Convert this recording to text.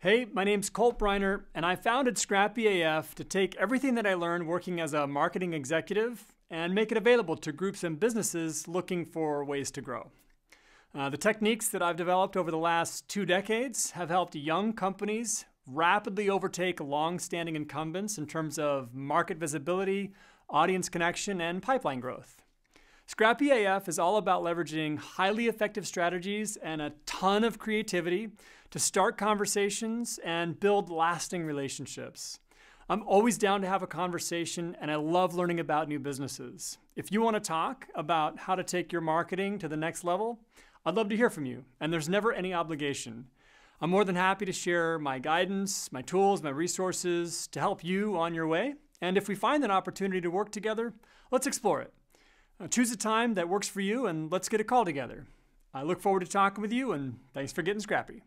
Hey, my name's Colt Briner, and I founded Scrappy AF to take everything that I learned working as a marketing executive and make it available to groups and businesses looking for ways to grow. Uh, the techniques that I've developed over the last two decades have helped young companies rapidly overtake long-standing incumbents in terms of market visibility, audience connection, and pipeline growth. Scrappy AF is all about leveraging highly effective strategies and a ton of creativity to start conversations and build lasting relationships. I'm always down to have a conversation and I love learning about new businesses. If you want to talk about how to take your marketing to the next level, I'd love to hear from you, and there's never any obligation. I'm more than happy to share my guidance, my tools, my resources to help you on your way. And if we find an opportunity to work together, let's explore it. Now choose a time that works for you and let's get a call together. I look forward to talking with you and thanks for getting scrappy.